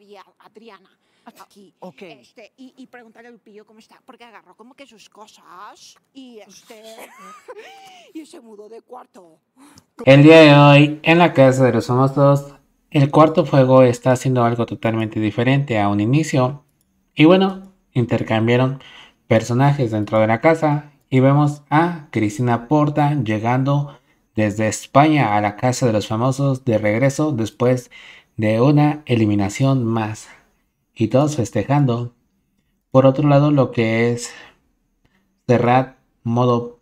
y Adriana porque agarró como que sus cosas este, y, se mudó de cuarto. El día de hoy, en la casa de los famosos el cuarto fuego está haciendo algo totalmente diferente a un inicio. Y bueno, intercambiaron personajes dentro de la casa y vemos a Cristina Porta llegando desde España a la casa de los famosos de regreso después de una eliminación más y todos festejando. Por otro lado, lo que es Serrat, modo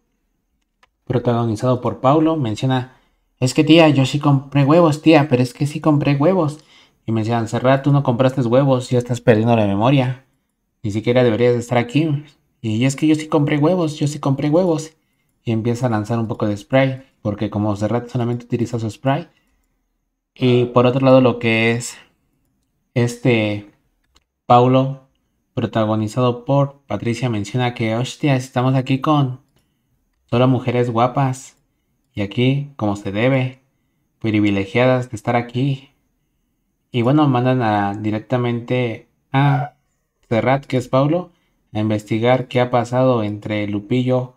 protagonizado por Paulo, menciona, es que tía, yo sí compré huevos, tía, pero es que sí compré huevos. Y me mencionan, Cerrat, tú no compraste huevos, ya estás perdiendo la memoria. Ni siquiera deberías estar aquí. Y es que yo sí compré huevos, yo sí compré huevos. Y empieza a lanzar un poco de spray, porque como Serrat solamente utiliza su spray, y por otro lado, lo que es este Paulo, protagonizado por Patricia, menciona que, hostia, estamos aquí con solo mujeres guapas. Y aquí, como se debe, privilegiadas de estar aquí. Y bueno, mandan a, directamente a Serrat, que es Paulo, a investigar qué ha pasado entre Lupillo,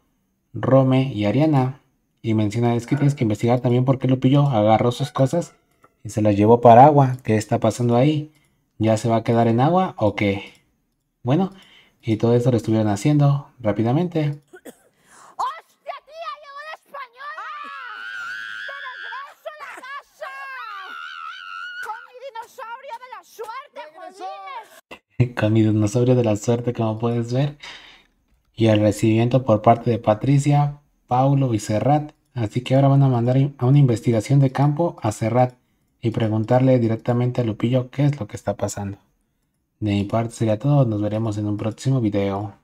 Rome y Ariana. Y menciona, es que tienes que investigar también por qué Lupillo agarró sus cosas y se la llevó para agua. ¿Qué está pasando ahí? ¿Ya se va a quedar en agua o qué? Bueno, y todo eso lo estuvieron haciendo rápidamente. ¡Hostia, tía! español! ¡Ah! la casa! ¡Con mi dinosaurio de la suerte, jodines! Con mi dinosaurio de la suerte, como puedes ver. Y el recibimiento por parte de Patricia, Paulo y Serrat. Así que ahora van a mandar a una investigación de campo a Serrat y preguntarle directamente a Lupillo qué es lo que está pasando. De mi parte sería todo, nos veremos en un próximo video.